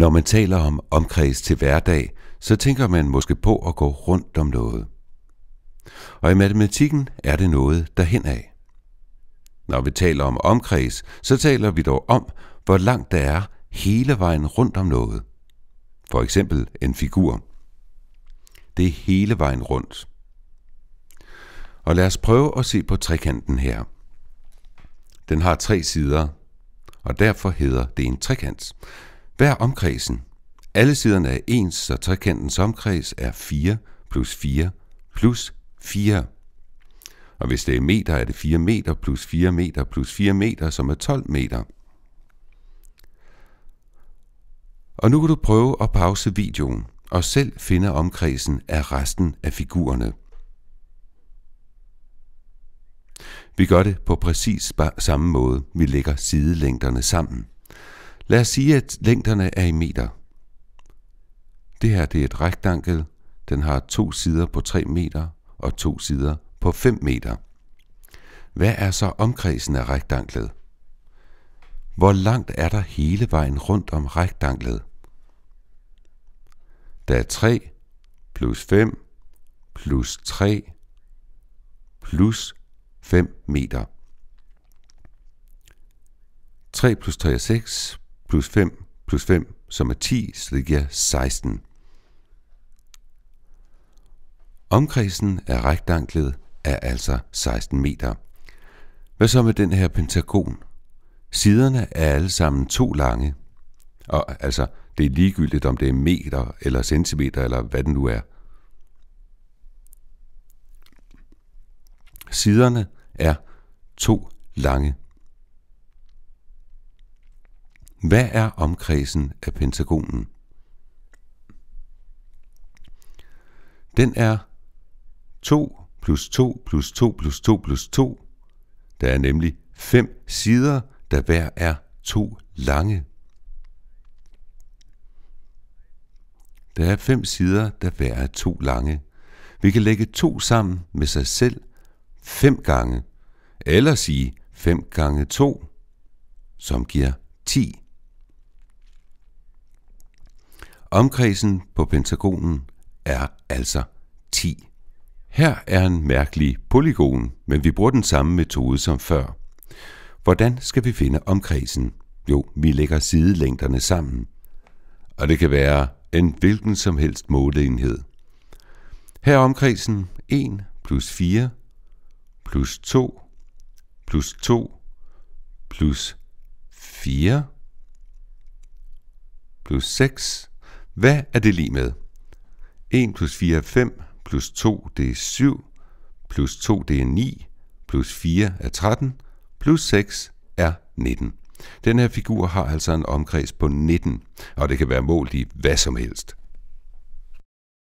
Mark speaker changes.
Speaker 1: Når man taler om omkreds til hverdag, så tænker man måske på at gå rundt om noget. Og i matematikken er det noget derhen af. Når vi taler om omkreds, så taler vi dog om, hvor langt der er hele vejen rundt om noget. For eksempel en figur. Det er hele vejen rundt. Og lad os prøve at se på trekanten her. Den har tre sider, og derfor hedder det en trekant. Vær omkredsen. Alle siderne er ens, så trekantens omkreds er 4 plus 4 plus 4. Og hvis det er meter, er det 4 meter plus 4 meter plus 4 meter, som er 12 meter. Og nu kan du prøve at pause videoen og selv finde omkredsen af resten af figurerne. Vi gør det på præcis samme måde. Vi lægger sidelængderne sammen. Lad os sige, at længderne er i meter. Det her det er et rektangel. Den har to sider på 3 meter og to sider på 5 meter. Hvad er så omkredsen af rektanglet? Hvor langt er der hele vejen rundt om rektanglet? Der er 3 plus 5 plus 3 plus 5 meter. 3 plus 3 er 6, plus 5 plus 5, som er 10, så det giver 16. Omkredsen af rektanglet er altså 16 meter. Hvad så med den her pentagon? Siderne er alle sammen to lange. Og altså, det er ligegyldigt, om det er meter eller centimeter eller hvad det nu er. Siderne er to lange hvad er omkredsen af pentagonen? Den er 2 plus 2 plus 2 plus 2 plus 2. Der er nemlig fem sider, der hver er to lange. Der er fem sider, der hver er to lange. Vi kan lægge to sammen med sig selv fem gange, eller sige 5 gange 2, som giver 10. Omkredsen på pentagonen er altså 10. Her er en mærkelig polygon, men vi bruger den samme metode som før. Hvordan skal vi finde omkredsen? Jo, vi lægger sidelængderne sammen. Og det kan være en hvilken som helst måleenhed. Her er omkredsen 1 plus 4 plus 2 plus 2 plus 4 plus 6 hvad er det lige med? 1 plus 4 er 5, plus 2 det er 7, plus 2 det er 9, plus 4 er 13, plus 6 er 19. Den her figur har altså en omkreds på 19, og det kan være målt i hvad som helst.